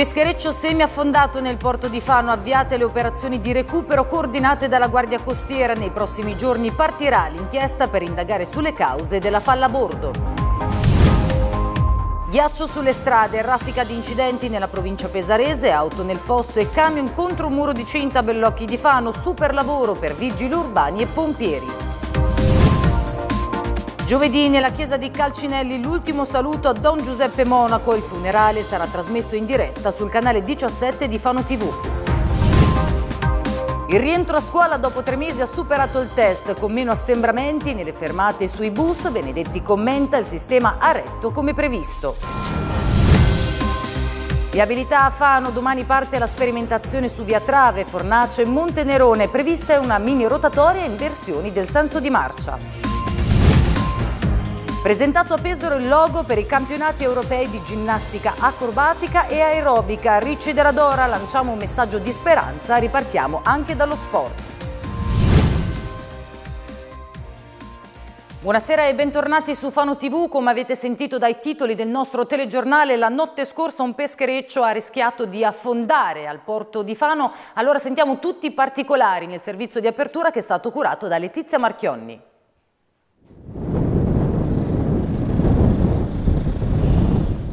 Peschereccio semiaffondato nel porto di Fano, avviate le operazioni di recupero coordinate dalla Guardia Costiera. Nei prossimi giorni partirà l'inchiesta per indagare sulle cause della falla a bordo. Ghiaccio sulle strade, raffica di incidenti nella provincia pesarese, auto nel fosso e camion contro un muro di cinta a Bellocchi di Fano, super lavoro per vigili urbani e pompieri. Giovedì nella chiesa di Calcinelli l'ultimo saluto a Don Giuseppe Monaco. Il funerale sarà trasmesso in diretta sul canale 17 di Fano TV. Il rientro a scuola dopo tre mesi ha superato il test, con meno assembramenti nelle fermate e sui bus. Benedetti commenta il sistema a retto come previsto. Viabilità a Fano, domani parte la sperimentazione su Via Trave, Fornace e Montenerone. Prevista è una mini rotatoria in versioni del senso di marcia. Presentato a Pesaro il logo per i campionati europei di ginnastica acrobatica e aerobica. Ricci della Dora, lanciamo un messaggio di speranza, ripartiamo anche dallo sport. Buonasera e bentornati su Fano TV. Come avete sentito dai titoli del nostro telegiornale, la notte scorsa un peschereccio ha rischiato di affondare al porto di Fano. Allora sentiamo tutti i particolari nel servizio di apertura che è stato curato da Letizia Marchionni.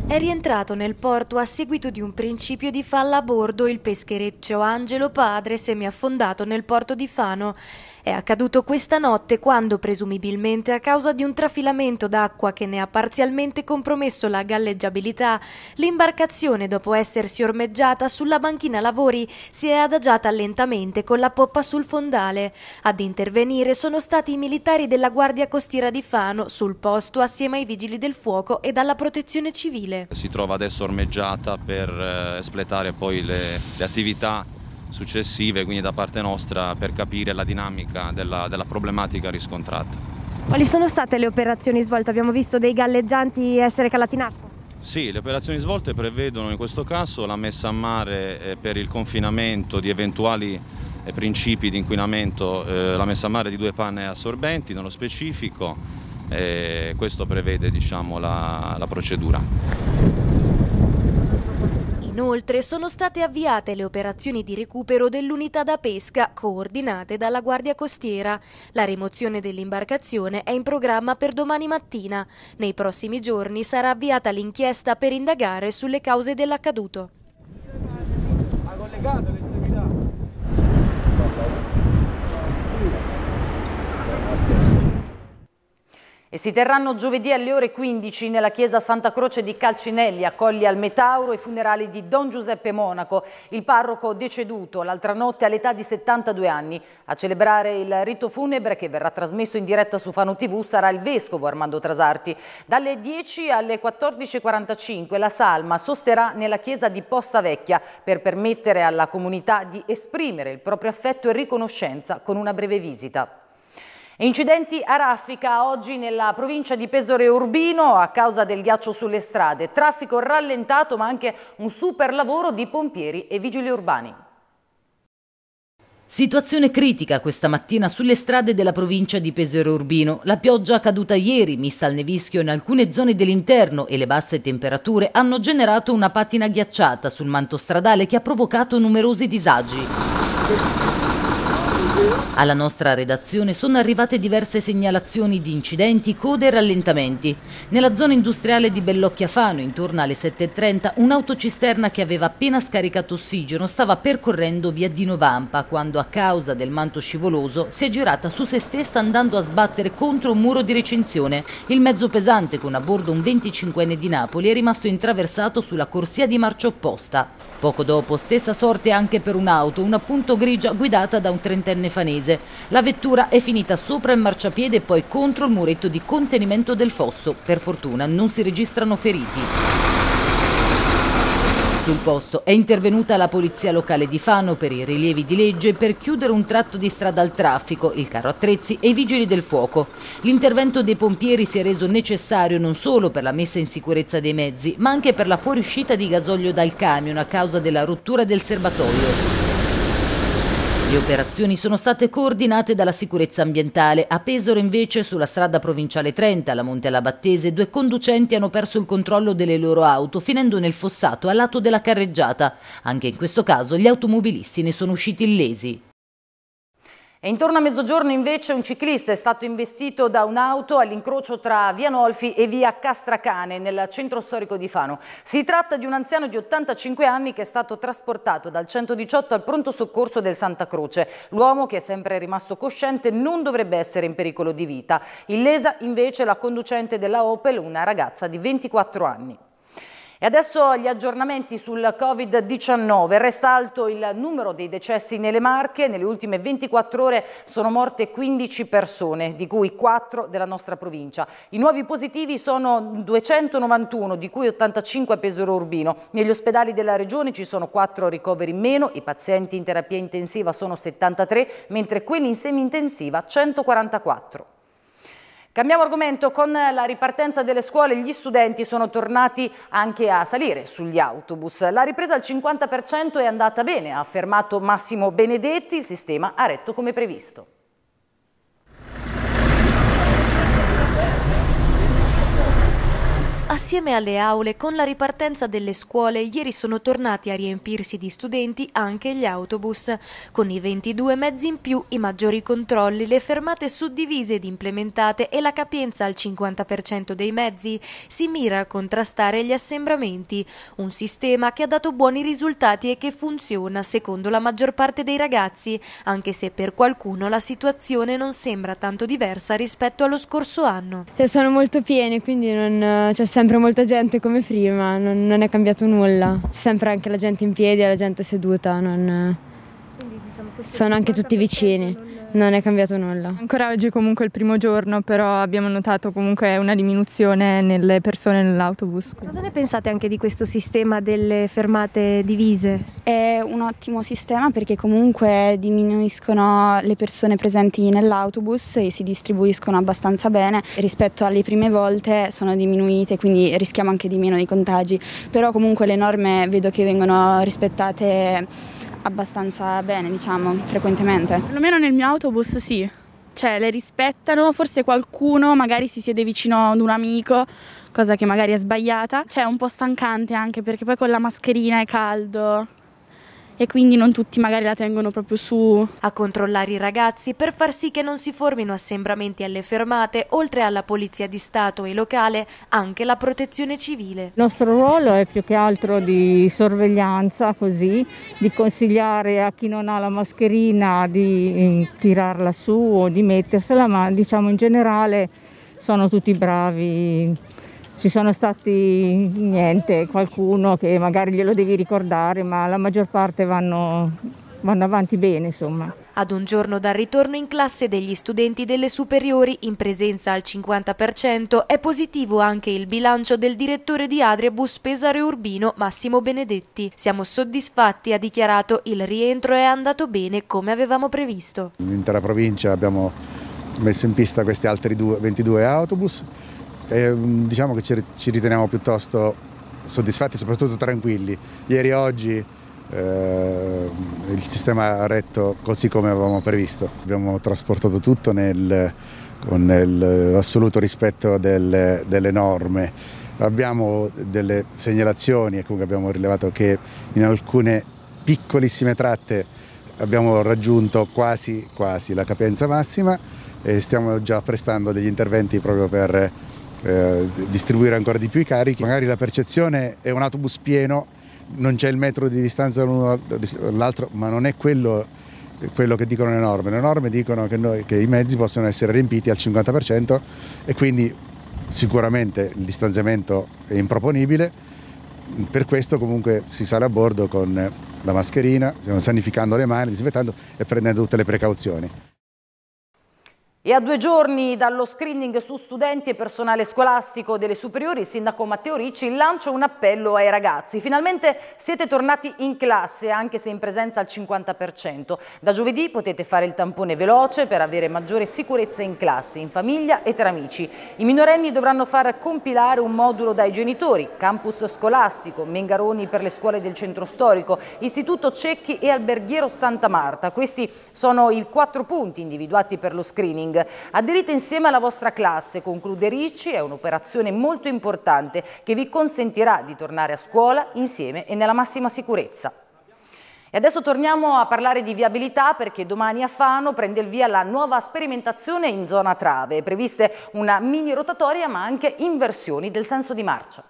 È rientrato nel porto a seguito di un principio di falla a bordo il peschereccio Angelo Padre semiaffondato nel porto di Fano. È accaduto questa notte quando, presumibilmente a causa di un trafilamento d'acqua che ne ha parzialmente compromesso la galleggiabilità, l'imbarcazione, dopo essersi ormeggiata sulla banchina lavori, si è adagiata lentamente con la poppa sul fondale. Ad intervenire sono stati i militari della Guardia Costiera di Fano, sul posto assieme ai vigili del fuoco e dalla protezione civile possibile. Si trova adesso ormeggiata per eh, espletare poi le, le attività successive, quindi da parte nostra per capire la dinamica della, della problematica riscontrata. Quali sono state le operazioni svolte? Abbiamo visto dei galleggianti essere calati in acqua? Sì, le operazioni svolte prevedono in questo caso la messa a mare eh, per il confinamento di eventuali eh, principi di inquinamento, la messa a mare di due panne assorbenti nello specifico, e questo prevede diciamo, la, la procedura. Inoltre sono state avviate le operazioni di recupero dell'unità da pesca coordinate dalla Guardia Costiera. La rimozione dell'imbarcazione è in programma per domani mattina. Nei prossimi giorni sarà avviata l'inchiesta per indagare sulle cause dell'accaduto. Ha collegato e si terranno giovedì alle ore 15 nella chiesa Santa Croce di Calcinelli, a Colli al Metauro, i funerali di Don Giuseppe Monaco, il parroco deceduto l'altra notte all'età di 72 anni. A celebrare il rito funebre che verrà trasmesso in diretta su Fano TV sarà il vescovo Armando Trasarti. Dalle 10 alle 14.45 la salma sosterrà nella chiesa di Possa Vecchia per permettere alla comunità di esprimere il proprio affetto e riconoscenza con una breve visita. Incidenti a raffica oggi nella provincia di Pesore Urbino a causa del ghiaccio sulle strade. Traffico rallentato ma anche un super lavoro di pompieri e vigili urbani. Situazione critica questa mattina sulle strade della provincia di Pesero Urbino. La pioggia caduta ieri, mista al nevischio in alcune zone dell'interno e le basse temperature hanno generato una patina ghiacciata sul manto stradale che ha provocato numerosi disagi. Alla nostra redazione sono arrivate diverse segnalazioni di incidenti, code e rallentamenti. Nella zona industriale di Bellocchia Fano, intorno alle 7.30, un'autocisterna che aveva appena scaricato ossigeno stava percorrendo via Dino Vampa, quando a causa del manto scivoloso si è girata su se stessa andando a sbattere contro un muro di recinzione. Il mezzo pesante con a bordo un 25enne di Napoli è rimasto intraversato sulla corsia di marcia opposta. Poco dopo, stessa sorte anche per un'auto, una punto grigia guidata da un trentenne Stefanese. La vettura è finita sopra il marciapiede e poi contro il muretto di contenimento del fosso. Per fortuna non si registrano feriti. Sul posto è intervenuta la polizia locale di Fano per i rilievi di legge per chiudere un tratto di strada al traffico, il carro attrezzi e i vigili del fuoco. L'intervento dei pompieri si è reso necessario non solo per la messa in sicurezza dei mezzi, ma anche per la fuoriuscita di gasolio dal camion a causa della rottura del serbatoio. Le operazioni sono state coordinate dalla sicurezza ambientale. A Pesaro invece sulla strada provinciale 30, alla Monte Alabattese, due conducenti hanno perso il controllo delle loro auto finendo nel fossato a lato della carreggiata. Anche in questo caso gli automobilisti ne sono usciti illesi. E intorno a mezzogiorno invece un ciclista è stato investito da un'auto all'incrocio tra via Nolfi e via Castracane nel centro storico di Fano. Si tratta di un anziano di 85 anni che è stato trasportato dal 118 al pronto soccorso del Santa Croce. L'uomo che è sempre rimasto cosciente non dovrebbe essere in pericolo di vita. Illesa invece la conducente della Opel, una ragazza di 24 anni. E adesso gli aggiornamenti sul Covid-19. Resta alto il numero dei decessi nelle Marche. Nelle ultime 24 ore sono morte 15 persone, di cui 4 della nostra provincia. I nuovi positivi sono 291, di cui 85 a Pesaro Urbino. Negli ospedali della regione ci sono 4 ricoveri in meno, i pazienti in terapia intensiva sono 73, mentre quelli in semi-intensiva 144. Cambiamo argomento, con la ripartenza delle scuole gli studenti sono tornati anche a salire sugli autobus. La ripresa al 50% è andata bene, ha affermato Massimo Benedetti, il sistema ha retto come previsto. Assieme alle aule, con la ripartenza delle scuole, ieri sono tornati a riempirsi di studenti anche gli autobus. Con i 22 mezzi in più, i maggiori controlli, le fermate suddivise ed implementate e la capienza al 50% dei mezzi, si mira a contrastare gli assembramenti. Un sistema che ha dato buoni risultati e che funziona secondo la maggior parte dei ragazzi, anche se per qualcuno la situazione non sembra tanto diversa rispetto allo scorso anno. Eh, sono molto piene, quindi non eh, c'è sempre sempre molta gente come prima, non, non è cambiato nulla. C'è sempre anche la gente in piedi e la gente seduta, non, Diciamo sono anche tutti vicini, non è cambiato nulla. Ancora oggi comunque è il primo giorno, però abbiamo notato comunque una diminuzione nelle persone nell'autobus. Cosa ne pensate anche di questo sistema delle fermate divise? È un ottimo sistema perché comunque diminuiscono le persone presenti nell'autobus e si distribuiscono abbastanza bene. Rispetto alle prime volte sono diminuite, quindi rischiamo anche di meno i contagi, però comunque le norme vedo che vengono rispettate abbastanza bene, diciamo, frequentemente. Perlomeno nel mio autobus sì, cioè le rispettano, forse qualcuno magari si siede vicino ad un amico, cosa che magari è sbagliata. Cioè è un po' stancante anche perché poi con la mascherina è caldo e quindi non tutti magari la tengono proprio su. A controllare i ragazzi per far sì che non si formino assembramenti alle fermate, oltre alla polizia di Stato e locale, anche la protezione civile. Il nostro ruolo è più che altro di sorveglianza, così, di consigliare a chi non ha la mascherina di mm, tirarla su o di mettersela, ma diciamo in generale sono tutti bravi ci sono stati niente, qualcuno che magari glielo devi ricordare, ma la maggior parte vanno, vanno avanti bene, insomma. Ad un giorno dal ritorno in classe degli studenti delle superiori in presenza al 50% è positivo anche il bilancio del direttore di Adriabus Pesaro Urbino Massimo Benedetti. Siamo soddisfatti, ha dichiarato, il rientro è andato bene come avevamo previsto. L'intera provincia abbiamo messo in pista questi altri 22 autobus eh, diciamo che ci, ci, riteniamo piuttosto soddisfatti, soprattutto tranquilli. Ieri e oggi eh, il sistema ha retto così come avevamo previsto. Abbiamo trasportato tutto nel, con l'assoluto rispetto del, delle norme. Abbiamo delle segnalazioni e comunque abbiamo rilevato che in alcune piccolissime tratte abbiamo raggiunto quasi, quasi la capienza massima e stiamo già prestando degli interventi proprio per eh, distribuire ancora di più i carichi. Magari la percezione è un autobus pieno, non c'è il metro di distanza l'uno dall'altro, ma non è quello, quello, che dicono le norme. Le norme dicono che, noi, che i mezzi possono essere riempiti al 50% e quindi sicuramente il distanziamento è improponibile. Per questo comunque si sale a bordo con la mascherina, sanificando le mani, disinfettando e prendendo tutte le precauzioni. E a due giorni dallo screening su studenti e personale scolastico delle superiori, il sindaco Matteo Ricci lancia un appello ai ragazzi. Finalmente siete tornati in classe, anche se in presenza al 50%. Da giovedì potete fare il tampone veloce per avere maggiore sicurezza in classe, in famiglia e tra amici. I minorenni dovranno far compilare un modulo dai genitori, campus scolastico, Mengaroni per le scuole del centro storico, istituto Cecchi e alberghiero Santa Marta. Questi sono i quattro punti individuati per lo screening. Aderite insieme alla vostra classe, conclude Ricci, è un'operazione molto importante che vi consentirà di tornare a scuola insieme e nella massima sicurezza. E adesso torniamo a parlare di viabilità perché domani a Fano prende il via la nuova sperimentazione in zona trave. È previste una mini rotatoria ma anche inversioni del senso di marcia.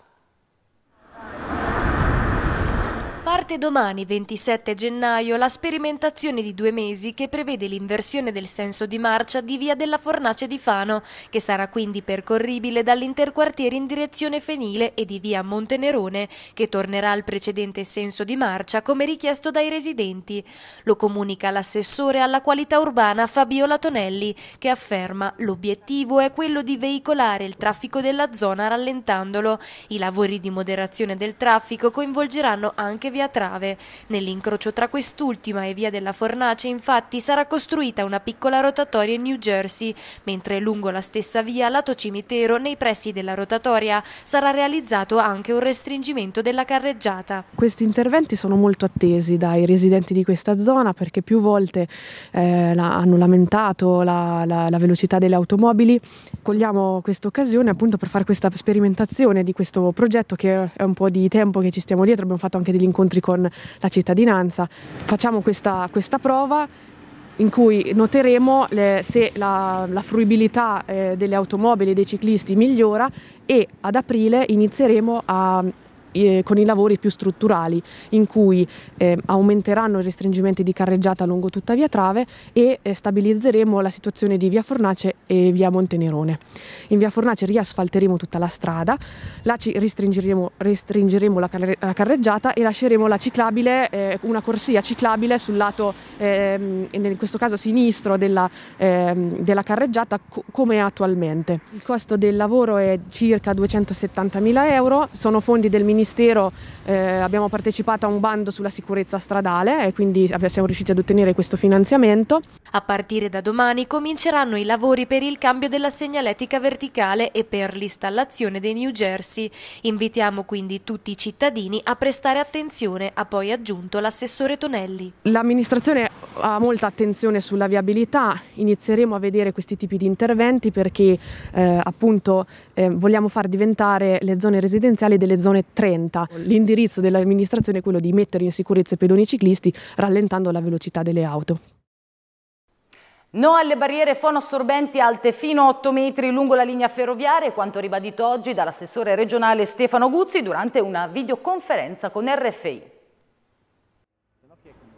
Parte domani 27 gennaio la sperimentazione di due mesi che prevede l'inversione del senso di marcia di via della Fornace di Fano, che sarà quindi percorribile dall'interquartiere in direzione Fenile e di via Montenerone, che tornerà al precedente senso di marcia come richiesto dai residenti. Lo comunica l'assessore alla qualità urbana Fabiola Tonelli, che afferma l'obiettivo è quello di veicolare il traffico della zona rallentandolo. I lavori di moderazione del traffico coinvolgeranno anche via Trave. Nell'incrocio tra quest'ultima e via della Fornace, infatti, sarà costruita una piccola rotatoria in New Jersey, mentre lungo la stessa via, lato cimitero, nei pressi della rotatoria, sarà realizzato anche un restringimento della carreggiata. Questi interventi sono molto attesi dai residenti di questa zona perché più volte eh, hanno lamentato la, la, la velocità delle automobili. Cogliamo questa occasione appunto per fare questa sperimentazione di questo progetto che è un po' di tempo che ci stiamo dietro, abbiamo fatto anche degli incontri incontri con la cittadinanza. Facciamo questa, questa prova in cui noteremo le, se la, la fruibilità eh, delle automobili e dei ciclisti migliora e ad aprile inizieremo a eh, con i lavori più strutturali in cui eh, aumenteranno i restringimenti di carreggiata lungo tutta via Trave e eh, stabilizzeremo la situazione di via Fornace e via Montenerone. In via Fornace riasfalteremo tutta la strada, là ci restringeremo, restringeremo la, car la, carreggiata e lasceremo la ciclabile, eh, una corsia ciclabile sul lato, ehm, in questo caso sinistro della, ehm, della carreggiata co come attualmente. Il costo del lavoro è circa 270.000 euro, sono fondi del Ministero Ministero eh, abbiamo partecipato a un bando sulla sicurezza stradale e quindi siamo riusciti ad ottenere questo finanziamento. A partire da domani cominceranno i lavori per il cambio della segnaletica verticale e per l'installazione dei New Jersey. Invitiamo quindi tutti i cittadini a prestare attenzione, ha poi aggiunto l'assessore Tonelli. L'amministrazione ha molta attenzione sulla viabilità, inizieremo a vedere questi tipi di interventi perché eh, appunto eh, vogliamo far diventare le zone residenziali delle zone 30 rallenta. L'indirizzo dell'amministrazione è quello di mettere in sicurezza i pedoni ciclisti rallentando la velocità delle auto. No alle barriere fonoassorbenti alte fino a 8 metri lungo la linea ferroviaria, quanto ribadito oggi dall'assessore regionale Stefano Guzzi durante una videoconferenza con RFI.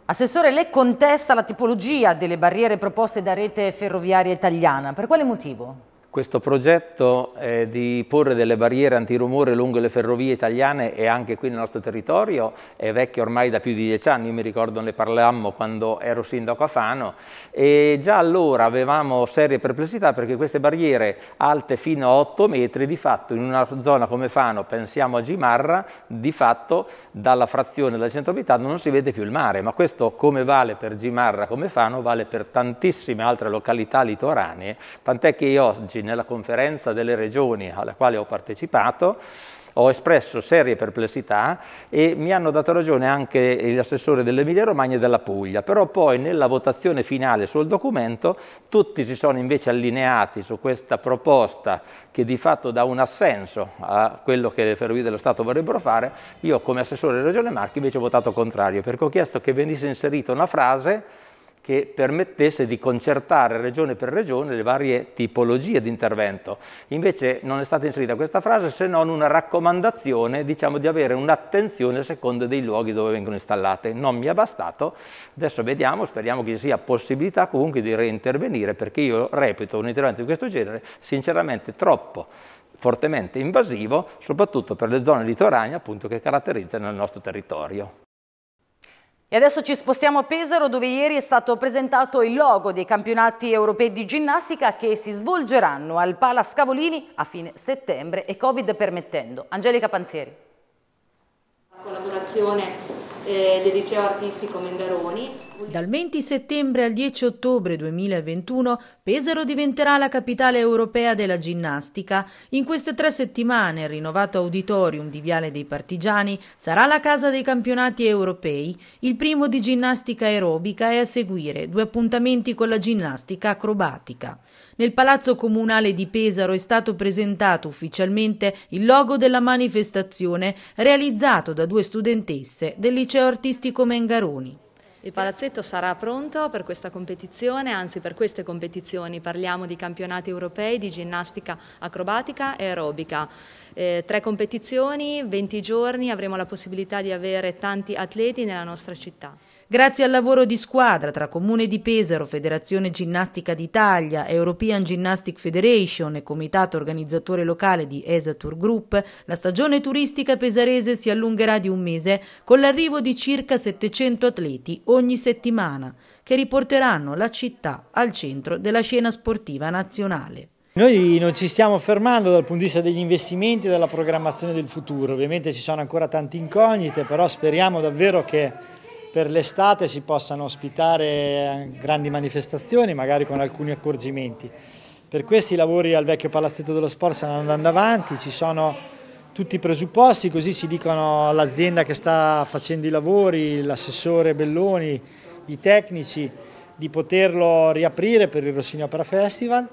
Assessore, lei contesta la tipologia delle barriere proposte da Rete Ferroviaria Italiana. Per quale motivo? Questo progetto è di porre delle barriere antirumore lungo le ferrovie italiane e anche qui nel nostro territorio, è vecchio ormai da più di dieci anni, io mi ricordo ne parlammo quando ero sindaco a Fano e già allora avevamo serie perplessità perché queste barriere alte fino a 8 metri di fatto in una zona come Fano, pensiamo a Gimarra, di fatto dalla frazione del centro abitato non si vede più il mare, ma questo come vale per Gimarra come Fano vale per tantissime altre località litoranee, tant'è che io oggi 2012 nella conferenza delle regioni alla quale ho partecipato, ho espresso serie perplessità e mi hanno dato ragione anche l'assessore dell'Emilia Romagna e della Puglia, però poi nella votazione finale sul documento tutti si sono invece allineati su questa proposta che di fatto dà un assenso a quello che le Ferrovie dello Stato vorrebbero fare, io come assessore della Regione Marchi invece ho votato contrario perché ho chiesto che venisse inserita una frase che permettesse di concertare regione per regione le varie tipologie di intervento. Invece non è stata inserita questa frase se non una raccomandazione diciamo, di avere un'attenzione a seconda dei luoghi dove vengono installate. Non mi è bastato, adesso vediamo, speriamo che ci sia possibilità comunque di reintervenire perché io reputo un intervento di questo genere sinceramente troppo fortemente invasivo, soprattutto per le zone litorane appunto, che caratterizzano il nostro territorio. E adesso ci spostiamo a Pesaro dove ieri è stato presentato il logo dei campionati europei di ginnastica che si svolgeranno al Pala Scavolini a fine settembre e Covid permettendo. Angelica Panzieri. La collaborazione eh, del liceo artistico Menderoni dal 20 settembre al 10 ottobre 2021 Pesaro diventerà la capitale europea della ginnastica. In queste tre settimane il rinnovato auditorium di Viale dei Partigiani sarà la casa dei campionati europei, il primo di ginnastica aerobica e a seguire due appuntamenti con la ginnastica acrobatica. Nel Palazzo Comunale di Pesaro è stato presentato ufficialmente il logo della manifestazione realizzato da due studentesse del liceo artistico Mengaroni. Il palazzetto sarà pronto per questa competizione, anzi per queste competizioni, parliamo di campionati europei di ginnastica acrobatica e aerobica. Eh, tre competizioni, 20 giorni, avremo la possibilità di avere tanti atleti nella nostra città. Grazie al lavoro di squadra tra Comune di Pesaro, Federazione Ginnastica d'Italia, European Gymnastic Federation e Comitato Organizzatore Locale di Esatur Group, la stagione turistica pesarese si allungherà di un mese con l'arrivo di circa 700 atleti ogni settimana che riporteranno la città al centro della scena sportiva nazionale. Noi non ci stiamo fermando dal punto di vista degli investimenti e della programmazione del futuro, ovviamente ci sono ancora tante incognite, però speriamo davvero che per l'estate si possano ospitare eh, grandi manifestazioni, magari con alcuni accorgimenti. Per questi i lavori al vecchio palazzetto dello sport stanno andando avanti, ci sono tutti i presupposti, così ci dicono l'azienda che sta facendo i lavori, l'assessore Belloni, i tecnici, di poterlo riaprire per il Rossini Opera Festival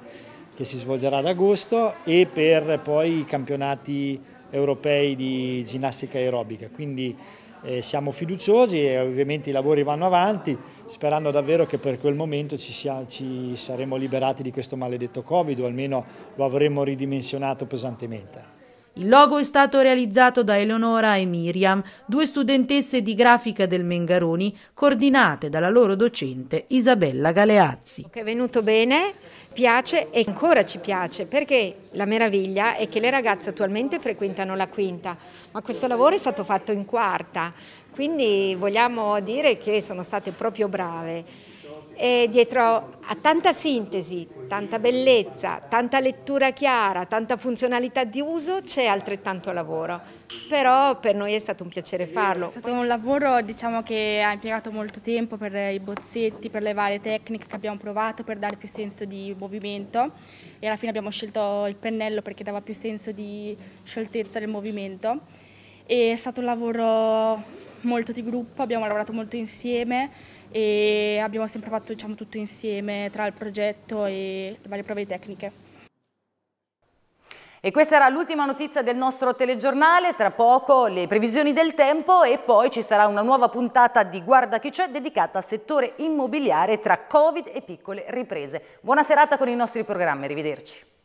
che si svolgerà ad agosto e per poi i campionati europei di ginnastica aerobica. Quindi eh, siamo fiduciosi e ovviamente i lavori vanno avanti sperando davvero che per quel momento ci, sia, ci saremo liberati di questo maledetto Covid o almeno lo avremo ridimensionato pesantemente. Il logo è stato realizzato da Eleonora e Miriam, due studentesse di grafica del Mengaroni, coordinate dalla loro docente Isabella Galeazzi. Che è venuto bene, piace e ancora ci piace perché la meraviglia è che le ragazze attualmente frequentano la quinta, ma questo lavoro è stato fatto in quarta, quindi vogliamo dire che sono state proprio brave. E dietro a tanta sintesi, tanta bellezza, tanta lettura chiara, tanta funzionalità di uso c'è altrettanto lavoro, però per noi è stato un piacere farlo. È stato un lavoro diciamo, che ha impiegato molto tempo per i bozzetti, per le varie tecniche che abbiamo provato per dare più senso di movimento e alla fine abbiamo scelto il pennello perché dava più senso di scioltezza del movimento è stato un lavoro molto di gruppo, abbiamo lavorato molto insieme e abbiamo sempre fatto diciamo, tutto insieme tra il progetto e le varie prove tecniche. E questa era l'ultima notizia del nostro telegiornale, tra poco le previsioni del tempo e poi ci sarà una nuova puntata di Guarda chi c'è dedicata al settore immobiliare tra Covid e piccole riprese. Buona serata con i nostri programmi, arrivederci.